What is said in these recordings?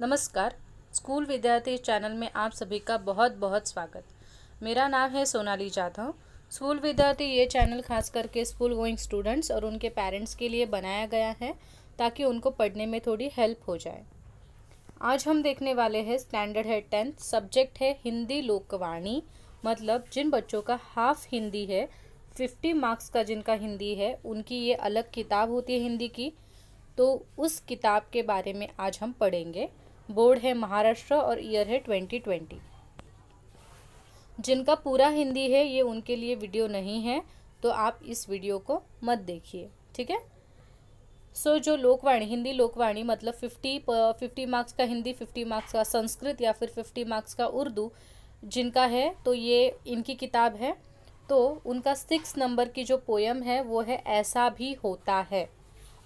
नमस्कार स्कूल विद्यार्थी चैनल में आप सभी का बहुत बहुत स्वागत मेरा नाम है सोनाली जाधव स्कूल विद्यार्थी ये चैनल खास करके स्कूल गोइंग स्टूडेंट्स और उनके पेरेंट्स के लिए बनाया गया है ताकि उनको पढ़ने में थोड़ी हेल्प हो जाए आज हम देखने वाले हैं स्टैंडर्ड है टेंथ सब्जेक्ट है हिंदी लोकवाणी मतलब जिन बच्चों का हाफ हिंदी है फिफ्टी मार्क्स का जिनका हिंदी है उनकी ये अलग किताब होती है हिंदी की तो उस किताब के बारे में आज हम पढ़ेंगे बोर्ड है महाराष्ट्र और ईयर है ट्वेंटी ट्वेंटी जिनका पूरा हिंदी है ये उनके लिए वीडियो नहीं है तो आप इस वीडियो को मत देखिए ठीक है सो so, जो लोकवाणी हिंदी लोकवाणी मतलब फिफ्टी फिफ्टी मार्क्स का हिंदी फिफ्टी मार्क्स का संस्कृत या फिर फिफ्टी मार्क्स का उर्दू जिनका है तो ये इनकी किताब है तो उनका सिक्स नंबर की जो पोयम है वो है ऐसा भी होता है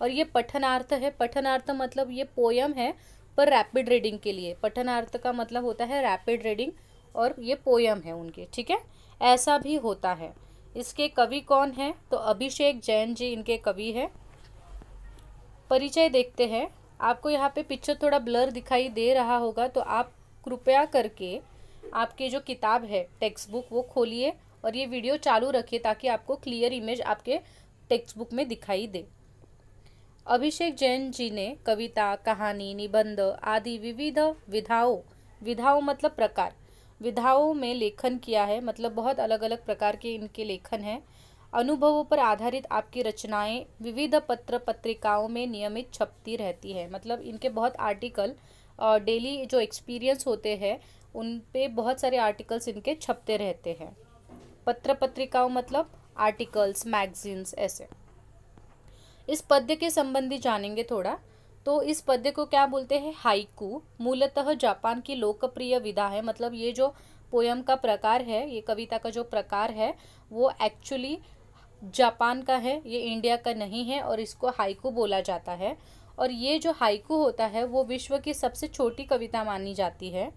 और ये पठनार्थ है पठनार्थ मतलब ये पोयम है पर रैपिड रीडिंग के लिए पठनार्थ का मतलब होता है रैपिड रीडिंग और ये पोयम है उनके ठीक है ऐसा भी होता है इसके कवि कौन है तो अभिषेक जैन जी इनके कवि हैं परिचय देखते हैं आपको यहाँ पे पिक्चर थोड़ा ब्लर दिखाई दे रहा होगा तो आप कृपया करके आपके जो किताब है टेक्स्ट बुक वो खोलिए और ये वीडियो चालू रखिए ताकि आपको क्लियर इमेज आपके टेक्स्ट बुक में दिखाई दे अभिषेक जैन जी ने कविता कहानी निबंध आदि विविध विधाओं विधाओं मतलब प्रकार विधाओं में लेखन किया है मतलब बहुत अलग अलग प्रकार के इनके लेखन हैं अनुभवों पर आधारित आपकी रचनाएं विविध पत्र पत्रिकाओं में नियमित छपती रहती है मतलब इनके बहुत आर्टिकल और डेली जो एक्सपीरियंस होते हैं उन पे बहुत सारे आर्टिकल्स इनके छपते रहते हैं पत्र पत्रिकाओं मतलब आर्टिकल्स मैगजीन्स ऐसे इस पद्य के संबंधी जानेंगे थोड़ा तो इस पद्य को क्या बोलते हैं हाइकू मूलतः जापान की लोकप्रिय विधा है मतलब ये जो पोयम का प्रकार है ये कविता का जो प्रकार है वो एक्चुअली जापान का है ये इंडिया का नहीं है और इसको हाइकू बोला जाता है और ये जो हाइकू होता है वो विश्व की सबसे छोटी कविता मानी जाती है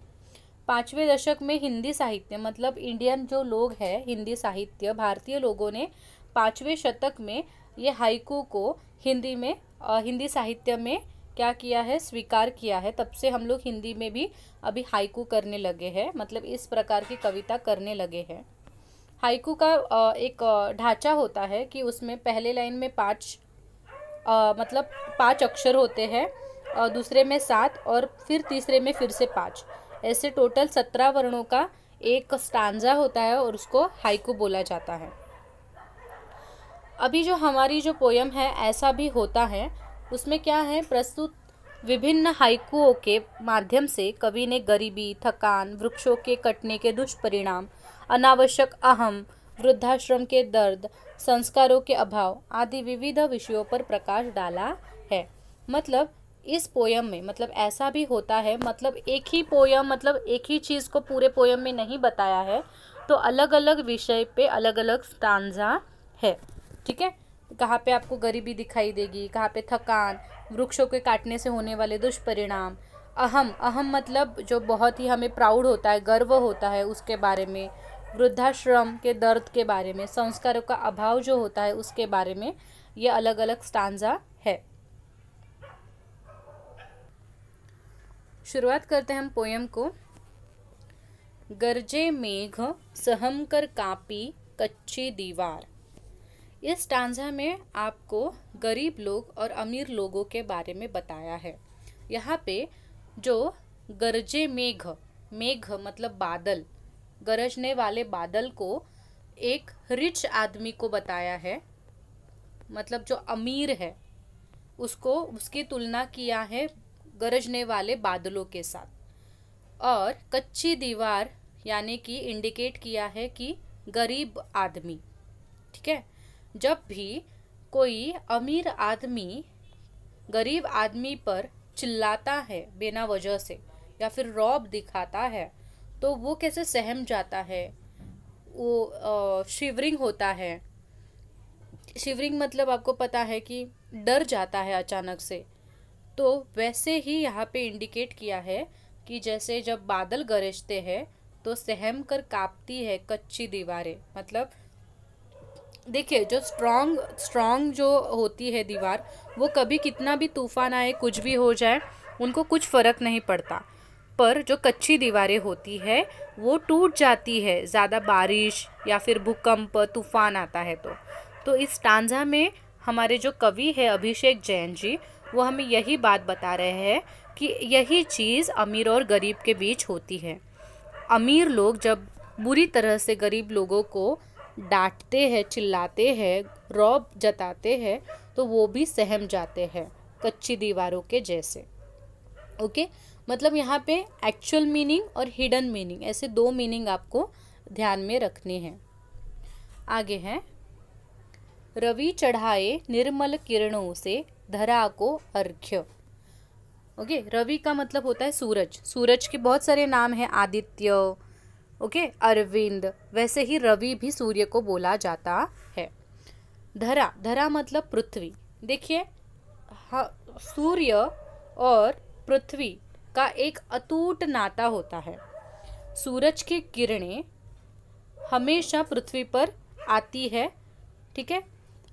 पाँचवें दशक में हिंदी साहित्य मतलब इंडियन जो लोग हैं हिंदी साहित्य भारतीय लोगों ने पाँचवें शतक में ये हाइकू को हिंदी में हिंदी साहित्य में क्या किया है स्वीकार किया है तब से हम लोग हिंदी में भी अभी हाइकू करने लगे हैं मतलब इस प्रकार की कविता करने लगे हैं हाइकू का एक ढांचा होता है कि उसमें पहले लाइन में पाँच मतलब पाँच अक्षर होते हैं और दूसरे में सात और फिर तीसरे में फिर से पाँच ऐसे टोटल सत्रह वर्णों का एक स्टांजा होता है और उसको हाइकू बोला जाता है अभी जो हमारी जो पोयम है ऐसा भी होता है उसमें क्या है प्रस्तुत विभिन्न हाइकुओं के माध्यम से कवि ने गरीबी थकान वृक्षों के कटने के दुष्परिणाम अनावश्यक अहम वृद्धाश्रम के दर्द संस्कारों के अभाव आदि विविध विषयों पर प्रकाश डाला है मतलब इस पोयम में मतलब ऐसा भी होता है मतलब एक ही पोयम मतलब एक ही चीज़ को पूरे पोयम में नहीं बताया है तो अलग अलग विषय पे अलग अलग तांजा है ठीक है कहाँ पे आपको गरीबी दिखाई देगी कहाँ पे थकान वृक्षों के काटने से होने वाले दुष्परिणाम अहम अहम मतलब जो बहुत ही हमें प्राउड होता है गर्व होता है उसके बारे में वृद्धाश्रम के दर्द के बारे में संस्कारों का अभाव जो होता है उसके बारे में ये अलग अलग स्टांजा है शुरुआत करते हैं हम पोयम को गरजे मेघ सहम कर कापी कच्ची दीवार इस टांझा में आपको गरीब लोग और अमीर लोगों के बारे में बताया है यहाँ पे जो गरजे मेघ मेघ मतलब बादल गरजने वाले बादल को एक रिच आदमी को बताया है मतलब जो अमीर है उसको उसकी तुलना किया है गरजने वाले बादलों के साथ और कच्ची दीवार यानी कि इंडिकेट किया है कि गरीब आदमी ठीक है जब भी कोई अमीर आदमी गरीब आदमी पर चिल्लाता है बिना वजह से या फिर रौब दिखाता है तो वो कैसे सहम जाता है वो शिवरिंग होता है शिवरिंग मतलब आपको पता है कि डर जाता है अचानक से तो वैसे ही यहाँ पे इंडिकेट किया है कि जैसे जब बादल गरजते हैं तो सहम कर कांपती है कच्ची दीवारें मतलब देखिए जो स्ट्रॉन्ग स्ट्रॉन्ग जो होती है दीवार वो कभी कितना भी तूफान आए कुछ भी हो जाए उनको कुछ फ़र्क नहीं पड़ता पर जो कच्ची दीवारें होती है वो टूट जाती है ज़्यादा बारिश या फिर भूकंप तूफान आता है तो तो इस टांझा में हमारे जो कवि है अभिषेक जैन जी वो हमें यही बात बता रहे हैं कि यही चीज़ अमीर और गरीब के बीच होती है अमीर लोग जब बुरी तरह से गरीब लोगों को डांटते हैं चिल्लाते हैं रौब जताते हैं तो वो भी सहम जाते हैं कच्ची दीवारों के जैसे ओके मतलब यहाँ पे एक्चुअल मीनिंग और हिडन मीनिंग ऐसे दो मीनिंग आपको ध्यान में रखने हैं आगे हैं रवि चढ़ाए निर्मल किरणों से धरा को अर्घ्य ओके रवि का मतलब होता है सूरज सूरज के बहुत सारे नाम हैं आदित्य ओके अरविंद वैसे ही रवि भी सूर्य को बोला जाता है धरा धरा मतलब पृथ्वी देखिए सूर्य और पृथ्वी का एक अटूट नाता होता है सूरज की किरणें हमेशा पृथ्वी पर आती है ठीक है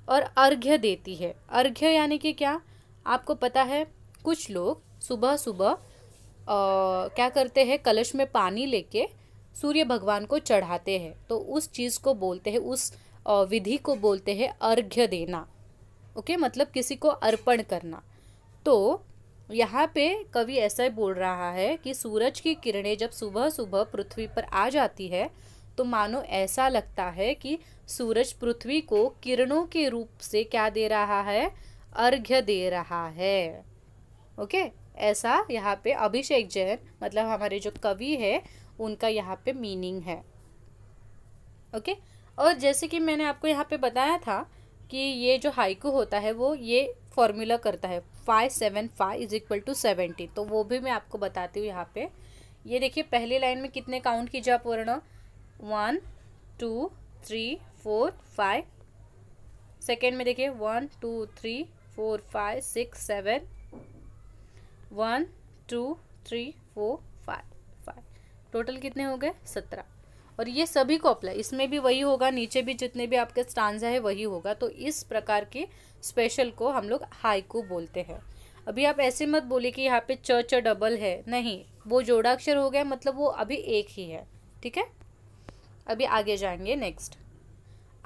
और अर्घ्य देती है अर्घ्य यानी कि क्या आपको पता है कुछ लोग सुबह सुबह क्या करते हैं कलश में पानी लेके सूर्य भगवान को चढ़ाते हैं तो उस चीज़ को बोलते हैं उस विधि को बोलते हैं अर्घ्य देना ओके मतलब किसी को अर्पण करना तो यहाँ पे कवि ऐसा ही बोल रहा है कि सूरज की किरणें जब सुबह सुबह पृथ्वी पर आ जाती है तो मानो ऐसा लगता है कि सूरज पृथ्वी को किरणों के रूप से क्या दे रहा है अर्घ्य दे रहा है ओके ऐसा यहाँ पे अभिषेक जैन मतलब हमारे जो कवि है उनका यहाँ पे मीनिंग है ओके और जैसे कि मैंने आपको यहाँ पे बताया था कि ये जो हाइकू होता है वो ये फॉर्मूला करता है five seven five is equal to seventy तो वो भी मैं आपको बताती हूँ यहाँ पे ये देखिए पहली लाइन में कितने काउंट की जा पूर्ण one two three four five second में देखिए one two three four five six seven one two three four total कितने हो गए सत्रह और ये सभी को अप्लाई इसमें भी वही होगा नीचे भी जितने भी आपके स्टांजा है वही होगा तो इस प्रकार के स्पेशल को हम लोग हाइकू बोलते हैं अभी आप ऐसे मत बोले कि यहाँ पे च च डबल है नहीं वो जोड़ाक्षर हो गया मतलब वो अभी एक ही है ठीक है अभी आगे जाएंगे नेक्स्ट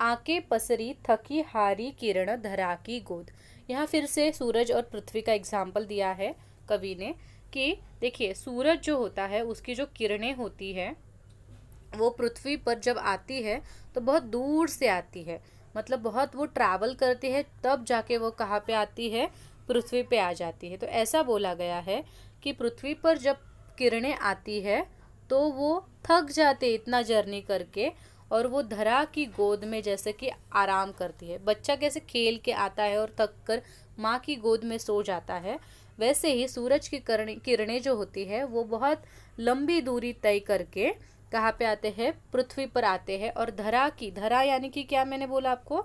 आके पसरी थकी हारी किरण धरा की गोद यहाँ फिर से सूरज और पृथ्वी का एग्जाम्पल दिया है कवि ने कि देखिए सूरज जो होता है उसकी जो किरणें होती है वो पृथ्वी पर जब आती है तो बहुत दूर से आती है मतलब बहुत वो ट्रैवल करती है तब जाके वो कहाँ पे आती है पृथ्वी पे आ जाती है तो ऐसा बोला गया है कि पृथ्वी पर जब किरणें आती है तो वो थक जाते इतना जर्नी करके और वो धरा की गोद में जैसे कि आराम करती है बच्चा कैसे खेल के आता है और थक कर माँ की गोद में सो जाता है वैसे ही सूरज की किरणें जो होती है वो बहुत लंबी दूरी तय करके कहाँ पे आते हैं पृथ्वी पर आते हैं और धरा की धरा यानी कि क्या मैंने बोला आपको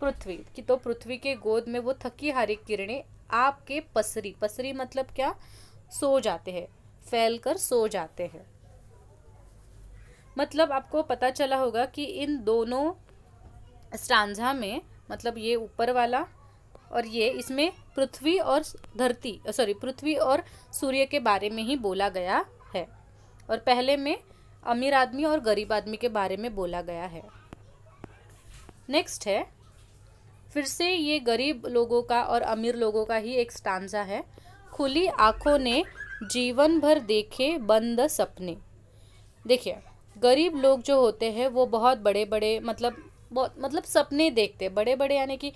पृथ्वी की तो पृथ्वी के गोद में वो थकी हारी किरणें आपके पसरी पसरी मतलब क्या सो जाते हैं फैल कर सो जाते हैं मतलब आपको पता चला होगा कि इन दोनों स्टांझा में मतलब ये ऊपर वाला और ये इसमें पृथ्वी और धरती सॉरी पृथ्वी और सूर्य के बारे में ही बोला गया है और पहले में अमीर आदमी और गरीब आदमी के बारे में बोला गया है नेक्स्ट है फिर से ये गरीब लोगों का और अमीर लोगों का ही एक स्टांजा है खुली आँखों ने जीवन भर देखे बंद सपने देखिए गरीब लोग जो होते हैं वो बहुत बड़े बड़े मतलब बहुत मतलब सपने देखते बड़े बड़े यानी कि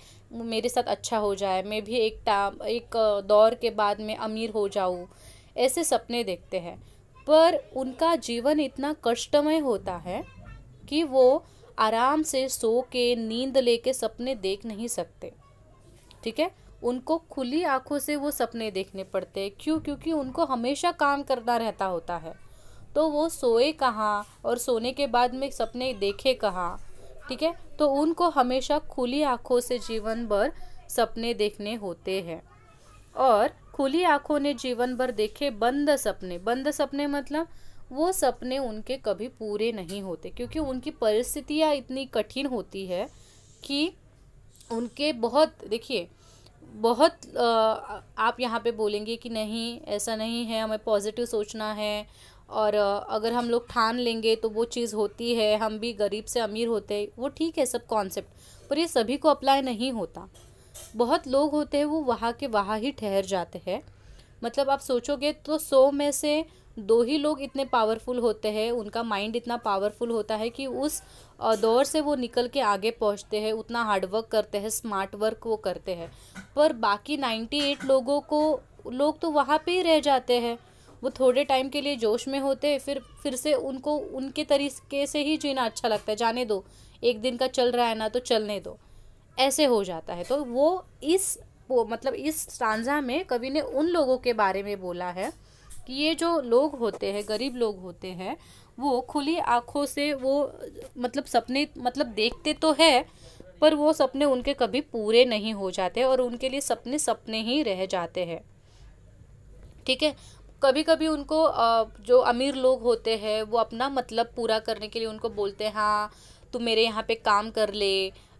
मेरे साथ अच्छा हो जाए मैं भी एक टाइम एक दौर के बाद में अमीर हो जाऊँ ऐसे सपने देखते हैं पर उनका जीवन इतना कष्टमय होता है कि वो आराम से सो के नींद ले के सपने देख नहीं सकते ठीक है उनको खुली आँखों से वो सपने देखने पड़ते हैं क्यों क्योंकि उनको हमेशा काम करना रहता होता है तो वो सोए कहाँ और सोने के बाद में सपने देखे कहाँ ठीक है तो उनको हमेशा खुली आँखों से जीवन भर सपने देखने होते हैं और खुली आँखों ने जीवन भर देखे बंद सपने बंद सपने मतलब वो सपने उनके कभी पूरे नहीं होते क्योंकि उनकी परिस्थितियाँ इतनी कठिन होती है कि उनके बहुत देखिए बहुत आप यहाँ पे बोलेंगे कि नहीं ऐसा नहीं है हमें पॉजिटिव सोचना है और अगर हम लोग ठान लेंगे तो वो चीज़ होती है हम भी गरीब से अमीर होते हैं वो ठीक है सब कॉन्सेप्ट पर ये सभी को अप्लाई नहीं होता बहुत लोग होते हैं वो वहाँ के वहाँ ही ठहर जाते हैं मतलब आप सोचोगे तो सौ में से दो ही लोग इतने पावरफुल होते हैं उनका माइंड इतना पावरफुल होता है कि उस दौर से वो निकल के आगे पहुँचते हैं उतना हार्डवर्क करते हैं स्मार्ट वर्क वो करते हैं पर बाकी नाइन्टी एट लोगों को लोग तो वहाँ पे ही रह जाते हैं वो थोड़े टाइम के लिए जोश में होते फिर फिर से उनको उनके तरीके से ही जीना अच्छा लगता है जाने दो एक दिन का चल रहा है ना तो चलने दो ऐसे हो जाता है तो वो इस वो मतलब इस स्टांजा में कवि ने उन लोगों के बारे में बोला है कि ये जो लोग होते हैं गरीब लोग होते हैं वो खुली आँखों से वो मतलब सपने मतलब देखते तो है पर वो सपने उनके कभी पूरे नहीं हो जाते और उनके लिए सपने सपने ही रह जाते हैं ठीक है कभी कभी उनको जो अमीर लोग होते हैं वो अपना मतलब पूरा करने के लिए उनको बोलते हैं हाँ तुम मेरे यहाँ पे काम कर ले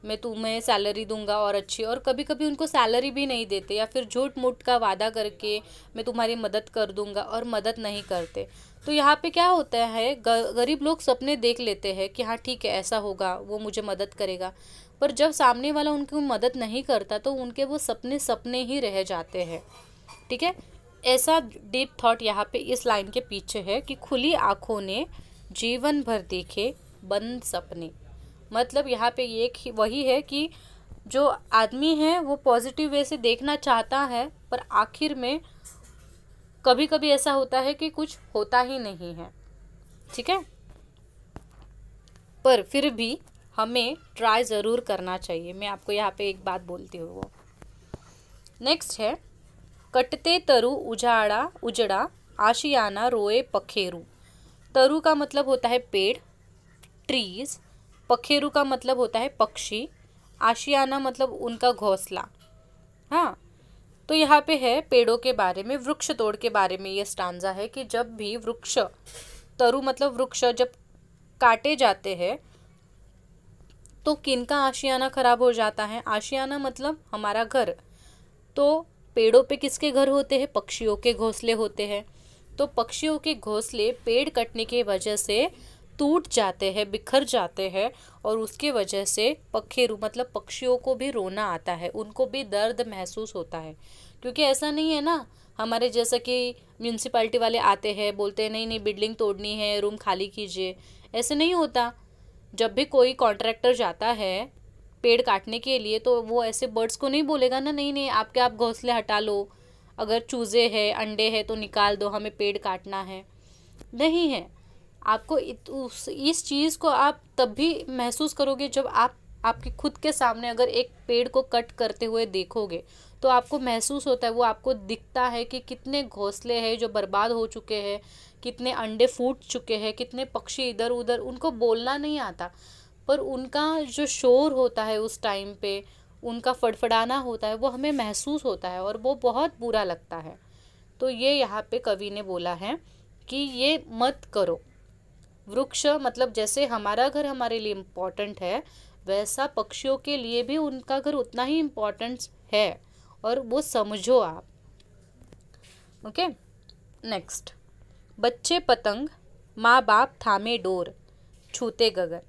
मैं तुम्हें सैलरी दूंगा और अच्छी और कभी कभी उनको सैलरी भी नहीं देते या फिर झूठ मूठ का वादा करके मैं तुम्हारी मदद कर दूंगा और मदद नहीं करते तो यहाँ पे क्या होता है गरीब लोग सपने देख लेते हैं कि हाँ ठीक है ऐसा होगा वो मुझे मदद करेगा पर जब सामने वाला उनकी मदद नहीं करता तो उनके वो सपने सपने ही रह जाते हैं ठीक है ऐसा डीप थॉट यहाँ पे इस लाइन के पीछे है कि खुली आँखों ने जीवन भर देखे बंद सपने मतलब यहाँ पे ये वही है कि जो आदमी है वो पॉजिटिव वे से देखना चाहता है पर आखिर में कभी कभी ऐसा होता है कि कुछ होता ही नहीं है ठीक है पर फिर भी हमें ट्राई ज़रूर करना चाहिए मैं आपको यहाँ पे एक बात बोलती हूँ वो नेक्स्ट है कटते तरु उजाड़ा उजड़ा आशियाना रोए पखेरु तरु का मतलब होता है पेड़ ट्रीज पखेरु का मतलब होता है पक्षी आशियाना मतलब उनका घोंसला हाँ तो यहाँ पे है पेड़ों के बारे में वृक्ष तोड़ के बारे में ये स्टांजा है कि जब भी वृक्ष तरु मतलब वृक्ष जब काटे जाते हैं तो किनका आशियाना ख़राब हो जाता है आशियाना मतलब हमारा घर तो पेड़ों पे किसके घर होते हैं पक्षियों के घोंसले होते हैं तो पक्षियों के घोंसले पेड़ कटने की वजह से टूट जाते हैं बिखर जाते हैं और उसके वजह से पखेरू रू मतलब पक्षियों को भी रोना आता है उनको भी दर्द महसूस होता है क्योंकि ऐसा नहीं है ना हमारे जैसा कि म्यूनसिपाल्टी वाले आते हैं बोलते हैं नहीं नहीं बिल्डिंग तोड़नी है रूम खाली कीजिए ऐसे नहीं होता जब भी कोई कॉन्ट्रैक्टर जाता है पेड़ काटने के लिए तो वो ऐसे बर्ड्स को नहीं बोलेगा ना नहीं नहीं आपके आप घोंसले हटा लो अगर चूज़े है अंडे है तो निकाल दो हमें पेड़ काटना है नहीं है आपको उस इस चीज़ को आप तब भी महसूस करोगे जब आप आपके खुद के सामने अगर एक पेड़ को कट करते हुए देखोगे तो आपको महसूस होता है वो आपको दिखता है कि कितने घोंसले हैं जो बर्बाद हो चुके हैं कितने अंडे फूट चुके हैं कितने पक्षी इधर उधर उनको बोलना नहीं आता पर उनका जो शोर होता है उस टाइम पे उनका फड़फड़ाना होता है वो हमें महसूस होता है और वो बहुत बुरा लगता है तो ये यहाँ पे कवि ने बोला है कि ये मत करो वृक्ष मतलब जैसे हमारा घर हमारे लिए इम्पॉर्टेंट है वैसा पक्षियों के लिए भी उनका घर उतना ही इम्पॉर्टेंट है और वो समझो आप ओके नेक्स्ट बच्चे पतंग माँ बाप थामे डोर छूते गगन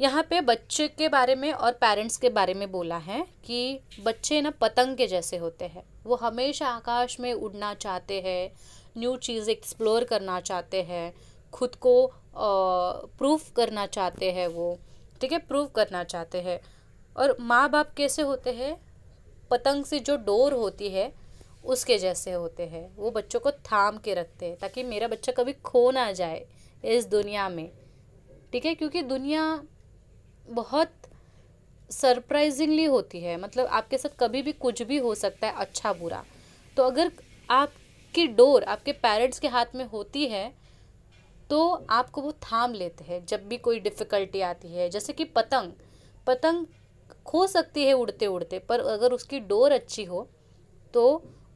यहाँ पे बच्चे के बारे में और पेरेंट्स के बारे में बोला है कि बच्चे ना पतंग के जैसे होते हैं वो हमेशा आकाश में उड़ना चाहते हैं न्यू चीज़ एक्सप्लोर करना चाहते हैं खुद को प्रूफ करना चाहते हैं वो ठीक है प्रूव करना चाहते हैं और माँ बाप कैसे होते हैं पतंग से जो डोर होती है उसके जैसे होते हैं वो बच्चों को थाम के रखते हैं ताकि मेरा बच्चा कभी खो ना जाए इस दुनिया में ठीक है क्योंकि दुनिया बहुत सरप्राइजिंगली होती है मतलब आपके साथ कभी भी कुछ भी हो सकता है अच्छा बुरा तो अगर आपकी डोर आपके पेरेंट्स के हाथ में होती है तो आपको वो थाम लेते हैं जब भी कोई डिफ़िकल्टी आती है जैसे कि पतंग पतंग खो सकती है उड़ते उड़ते पर अगर उसकी डोर अच्छी हो तो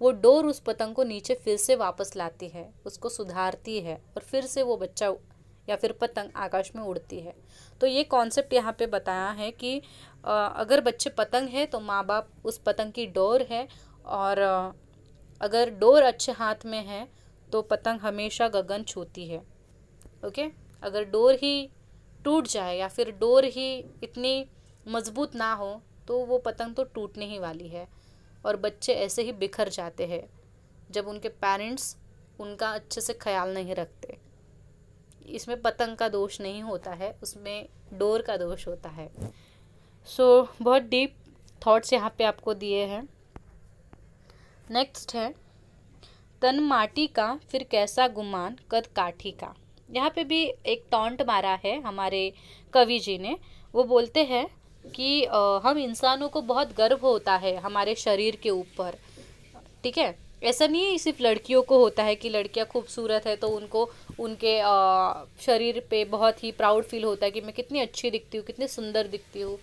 वो डोर उस पतंग को नीचे फिर से वापस लाती है उसको सुधारती है और फिर से वो बच्चा या फिर पतंग आकाश में उड़ती है तो ये कॉन्सेप्ट यहाँ पे बताया है कि अगर बच्चे पतंग है तो माँ बाप उस पतंग की डोर है और अगर डोर अच्छे हाथ में है तो पतंग हमेशा गगन छूती है ओके अगर डोर ही टूट जाए या फिर डोर ही इतनी मजबूत ना हो तो वो पतंग तो टूटने ही वाली है और बच्चे ऐसे ही बिखर जाते हैं जब उनके पेरेंट्स उनका अच्छे से ख्याल नहीं रखते इसमें पतंग का दोष नहीं होता है उसमें डोर का दोष होता है सो so, बहुत डीप थॉट्स यहाँ पे आपको दिए हैं नेक्स्ट है तन माटी का फिर कैसा गुमान कद काठी का यहाँ पे भी एक टॉन्ट मारा है हमारे कवि जी ने वो बोलते हैं कि हम इंसानों को बहुत गर्व होता है हमारे शरीर के ऊपर ठीक है ऐसा नहीं है सिर्फ लड़कियों को होता है कि लड़कियां खूबसूरत है तो उनको उनके शरीर पे बहुत ही प्राउड फील होता है कि मैं कितनी अच्छी दिखती हूँ कितनी सुंदर दिखती हूँ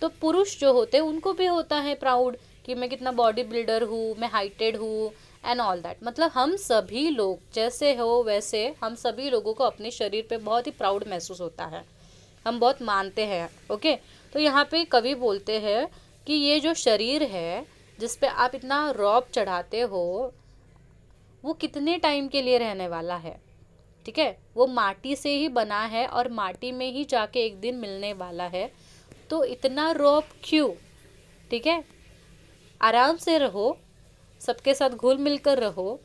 तो पुरुष जो होते हैं उनको भी होता है प्राउड कि मैं कितना बॉडी बिल्डर हूँ मैं हाइटेड हूँ एंड ऑल दैट मतलब हम सभी लोग जैसे हो वैसे हम सभी लोगों को अपने शरीर पे बहुत ही प्राउड महसूस होता है हम बहुत मानते हैं ओके तो यहाँ पे कवि बोलते हैं कि ये जो शरीर है जिस पे आप इतना रौब चढ़ाते हो वो कितने टाइम के लिए रहने वाला है ठीक है वो माटी से ही बना है और माटी में ही जाके एक दिन मिलने वाला है तो इतना रौब क्यों ठीक है आराम से रहो सबके साथ घुल मिल कर रहो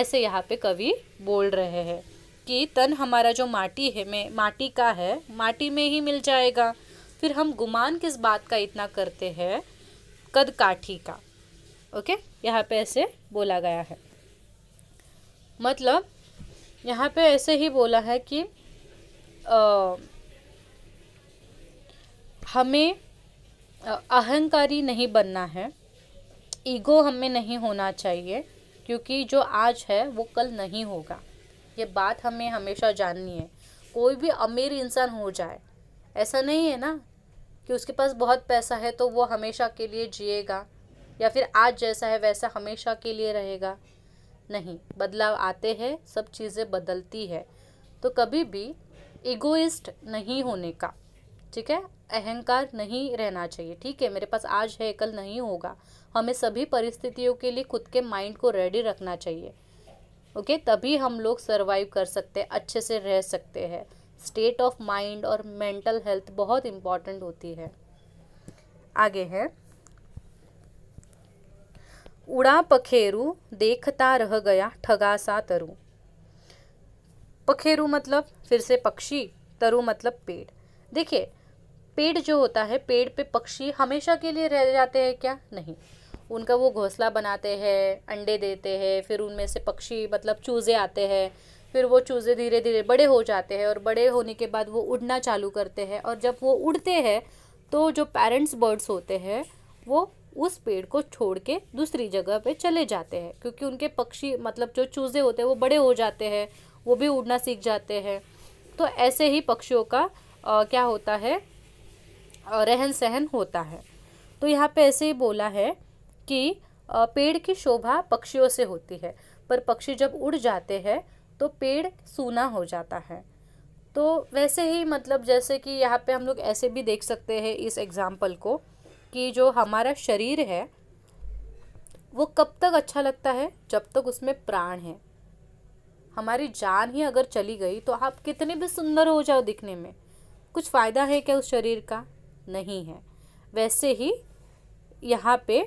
ऐसे यहाँ पे कवि बोल रहे हैं कि तन हमारा जो माटी है में माटी का है माटी में ही मिल जाएगा फिर हम गुमान किस बात का इतना करते हैं कद काठी का ओके यहाँ पे ऐसे बोला गया है मतलब यहाँ पे ऐसे ही बोला है कि आ, हमें अहंकारी नहीं बनना है ईगो हमें नहीं होना चाहिए क्योंकि जो आज है वो कल नहीं होगा ये बात हमें हमेशा जाननी है कोई भी अमीर इंसान हो जाए ऐसा नहीं है ना कि उसके पास बहुत पैसा है तो वो हमेशा के लिए जिएगा या फिर आज जैसा है वैसा हमेशा के लिए रहेगा नहीं बदलाव आते हैं सब चीज़ें बदलती है तो कभी भी ईगोइस्ट नहीं होने का ठीक है अहंकार नहीं रहना चाहिए ठीक है मेरे पास आज है कल नहीं होगा हमें सभी परिस्थितियों के लिए खुद के माइंड को रेडी रखना चाहिए ओके तभी हम लोग सर्वाइव कर सकते अच्छे से रह सकते हैं स्टेट ऑफ माइंड और मेंटल हेल्थ बहुत इम्पॉर्टेंट होती है आगे है उड़ा पखेरु देखता रह गया ठगा सा तरु पखेरु मतलब फिर से पक्षी तरु मतलब पेड़ देखिए पेड़ जो होता है पेड़ पे पक्षी हमेशा के लिए रह जाते हैं क्या नहीं उनका वो घोंसला बनाते हैं अंडे देते हैं फिर उनमें से पक्षी मतलब चूज़े आते हैं फिर वो चूज़े धीरे धीरे बड़े हो जाते हैं और बड़े होने के बाद वो उड़ना चालू करते हैं और जब वो उड़ते हैं तो जो पेरेंट्स बर्ड्स होते हैं वो उस पेड़ को छोड़ के दूसरी जगह पे चले जाते हैं क्योंकि उनके पक्षी मतलब जो चूज़े होते हैं वो बड़े हो जाते हैं वो भी उड़ना सीख जाते हैं तो ऐसे ही पक्षियों का आ, क्या होता है रहन सहन होता है तो यहाँ पे ऐसे ही बोला है कि पेड़ की शोभा पक्षियों से होती है पर पक्षी जब उड़ जाते हैं तो पेड़ सूना हो जाता है तो वैसे ही मतलब जैसे कि यहाँ पे हम लोग ऐसे भी देख सकते हैं इस एग्ज़ाम्पल को कि जो हमारा शरीर है वो कब तक अच्छा लगता है जब तक उसमें प्राण है हमारी जान ही अगर चली गई तो आप कितने भी सुंदर हो जाओ दिखने में कुछ फ़ायदा है क्या उस शरीर का नहीं है वैसे ही यहाँ पे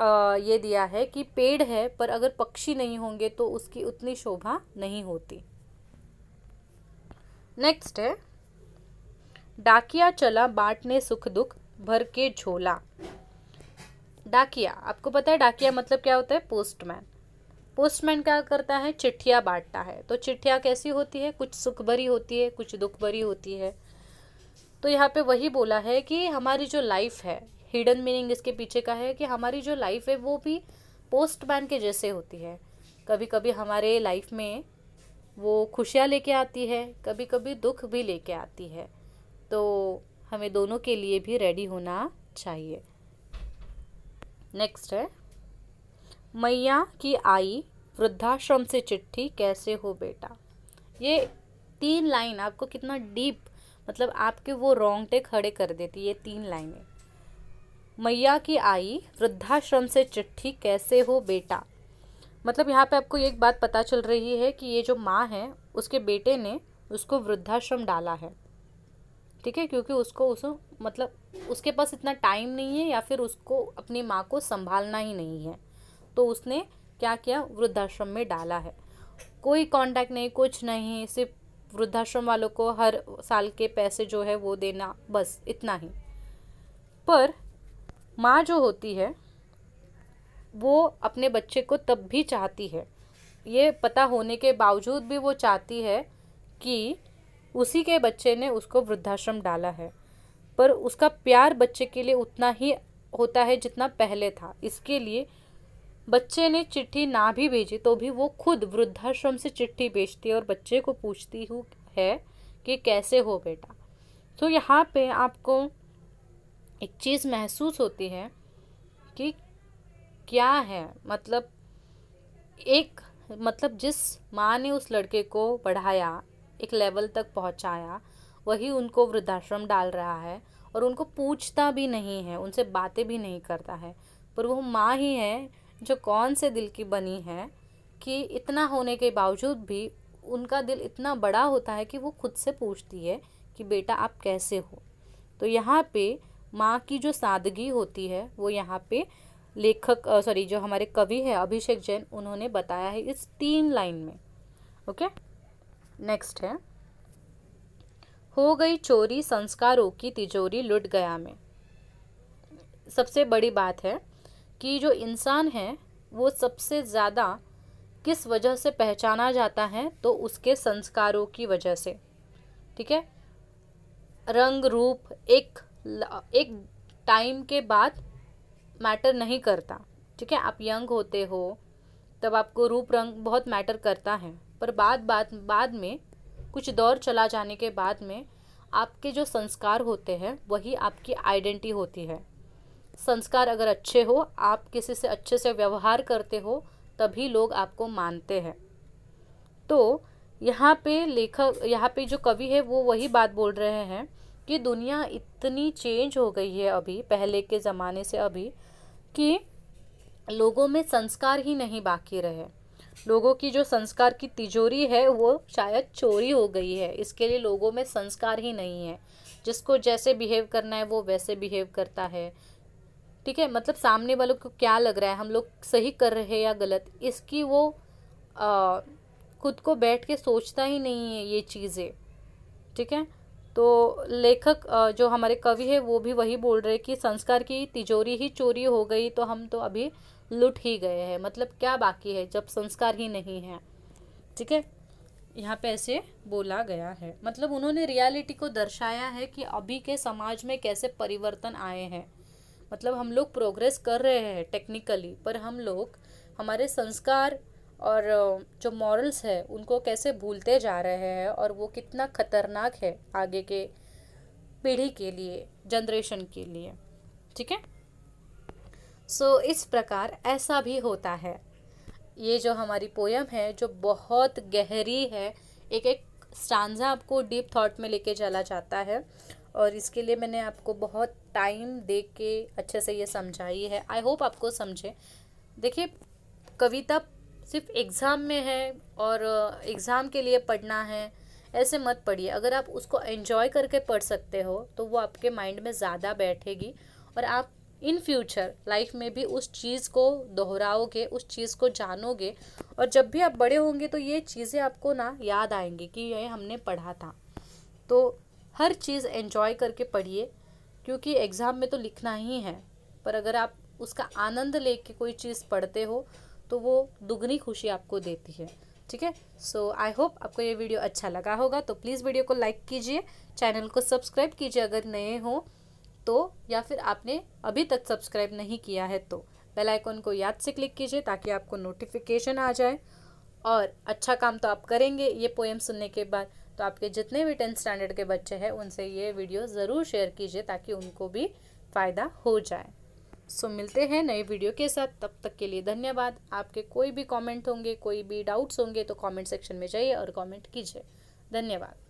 ये दिया है कि पेड़ है पर अगर पक्षी नहीं होंगे तो उसकी उतनी शोभा नहीं होती नेक्स्ट है डाकिया चला बांटने सुख दुख भर के झोला डाकिया आपको पता है डाकिया मतलब क्या होता है पोस्टमैन पोस्टमैन क्या करता है चिट्ठिया बांटता है तो चिट्ठिया कैसी होती है कुछ सुख भरी होती है कुछ दुख भरी होती है तो यहाँ पे वही बोला है कि हमारी जो लाइफ है हिडन मीनिंग इसके पीछे का है कि हमारी जो लाइफ है वो भी पोस्टमैन के जैसे होती है कभी कभी हमारे लाइफ में वो खुशियाँ लेके आती है कभी कभी दुख भी लेके आती है तो हमें दोनों के लिए भी रेडी होना चाहिए नेक्स्ट है मैया की आई वृद्धाश्रम से चिट्ठी कैसे हो बेटा ये तीन लाइन आपको कितना डीप मतलब आपके वो रोंगटे खड़े कर देती ये तीन लाइनें मैया की आई वृद्धाश्रम से चिट्ठी कैसे हो बेटा मतलब यहाँ पे आपको एक बात पता चल रही है कि ये जो माँ है उसके बेटे ने उसको वृद्धाश्रम डाला है ठीक है क्योंकि उसको उस मतलब उसके पास इतना टाइम नहीं है या फिर उसको अपनी माँ को संभालना ही नहीं है तो उसने क्या किया वृद्धाश्रम में डाला है कोई कांटेक्ट नहीं कुछ नहीं सिर्फ वृद्धाश्रम वालों को हर साल के पैसे जो है वो देना बस इतना ही पर माँ जो होती है वो अपने बच्चे को तब भी चाहती है ये पता होने के बावजूद भी वो चाहती है कि उसी के बच्चे ने उसको वृद्धाश्रम डाला है पर उसका प्यार बच्चे के लिए उतना ही होता है जितना पहले था इसके लिए बच्चे ने चिट्ठी ना भी भेजी तो भी वो खुद वृद्धाश्रम से चिट्ठी भेजती है और बच्चे को पूछती हूँ है कि कैसे हो बेटा तो यहाँ पे आपको एक चीज़ महसूस होती है कि क्या है मतलब एक मतलब जिस माँ ने उस लड़के को पढ़ाया एक लेवल तक पहुँचाया वही उनको वृद्धाश्रम डाल रहा है और उनको पूछता भी नहीं है उनसे बातें भी नहीं करता है पर वो माँ ही है जो कौन से दिल की बनी है कि इतना होने के बावजूद भी उनका दिल इतना बड़ा होता है कि वो खुद से पूछती है कि बेटा आप कैसे हो तो यहाँ पे माँ की जो सादगी होती है वो यहाँ पे लेखक सॉरी जो हमारे कवि है अभिषेक जैन उन्होंने बताया है इस तीन लाइन में ओके नेक्स्ट है हो गई चोरी संस्कारों की तिजोरी लुट गया में सबसे बड़ी बात है कि जो इंसान है वो सबसे ज़्यादा किस वजह से पहचाना जाता है तो उसके संस्कारों की वजह से ठीक है रंग रूप एक एक टाइम के बाद मैटर नहीं करता ठीक है आप यंग होते हो तब आपको रूप रंग बहुत मैटर करता है पर बाद बाद बाद में कुछ दौर चला जाने के बाद में आपके जो संस्कार होते हैं वही आपकी आइडेंटिटी होती है संस्कार अगर अच्छे हो आप किसी से अच्छे से व्यवहार करते हो तभी लोग आपको मानते हैं तो यहाँ पे लेखक यहाँ पे जो कवि है वो वही बात बोल रहे हैं कि दुनिया इतनी चेंज हो गई है अभी पहले के ज़माने से अभी कि लोगों में संस्कार ही नहीं बाकी रहे लोगों की जो संस्कार की तिजोरी है वो शायद चोरी हो गई है इसके लिए लोगों में संस्कार ही नहीं है जिसको जैसे बिहेव करना है वो वैसे बिहेव करता है ठीक है मतलब सामने वालों को क्या लग रहा है हम लोग सही कर रहे हैं या गलत इसकी वो आ, खुद को बैठ के सोचता ही नहीं है ये चीज़ें ठीक है तो लेखक जो हमारे कवि है वो भी वही बोल रहे कि संस्कार की तिजोरी ही चोरी हो गई तो हम तो अभी लुट ही गए हैं मतलब क्या बाकी है जब संस्कार ही नहीं है ठीक है यहाँ पे ऐसे बोला गया है मतलब उन्होंने रियलिटी को दर्शाया है कि अभी के समाज में कैसे परिवर्तन आए हैं मतलब हम लोग प्रोग्रेस कर रहे हैं टेक्निकली पर हम लोग हमारे संस्कार और जो मॉरल्स है उनको कैसे भूलते जा रहे हैं और वो कितना ख़तरनाक है आगे के पीढ़ी के लिए जनरेशन के लिए ठीक है सो इस प्रकार ऐसा भी होता है ये जो हमारी पोयम है जो बहुत गहरी है एक एक स्टांजा आपको डीप थॉट में लेके चला जाता है और इसके लिए मैंने आपको बहुत टाइम दे के अच्छे से ये समझाई है आई होप आपको समझे देखिए कविता सिर्फ एग्ज़ाम में है और एग्ज़ाम के लिए पढ़ना है ऐसे मत पढ़िए अगर आप उसको एंजॉय करके पढ़ सकते हो तो वो आपके माइंड में ज़्यादा बैठेगी और आप इन फ्यूचर लाइफ में भी उस चीज़ को दोहराओगे उस चीज़ को जानोगे और जब भी आप बड़े होंगे तो ये चीज़ें आपको ना याद आएंगी कि ये हमने पढ़ा था तो हर चीज़ एंजॉय करके पढ़िए क्योंकि एग्ज़ाम में तो लिखना ही है पर अगर आप उसका आनंद लेके कोई चीज़ पढ़ते हो तो वो दुगनी खुशी आपको देती है ठीक है सो आई होप आपको ये वीडियो अच्छा लगा होगा तो प्लीज़ वीडियो को लाइक कीजिए चैनल को सब्सक्राइब कीजिए अगर नए हो तो या फिर आपने अभी तक सब्सक्राइब नहीं किया है तो बेल आइकन को याद से क्लिक कीजिए ताकि आपको नोटिफिकेशन आ जाए और अच्छा काम तो आप करेंगे ये पोएम सुनने के बाद तो आपके जितने भी टेंथ स्टैंडर्ड के बच्चे हैं उनसे ये वीडियो ज़रूर शेयर कीजिए ताकि उनको भी फ़ायदा हो जाए सो मिलते हैं नए वीडियो के साथ तब तक के लिए धन्यवाद आपके कोई भी कमेंट होंगे कोई भी डाउट्स होंगे तो कमेंट सेक्शन में जाइए और कमेंट कीजिए धन्यवाद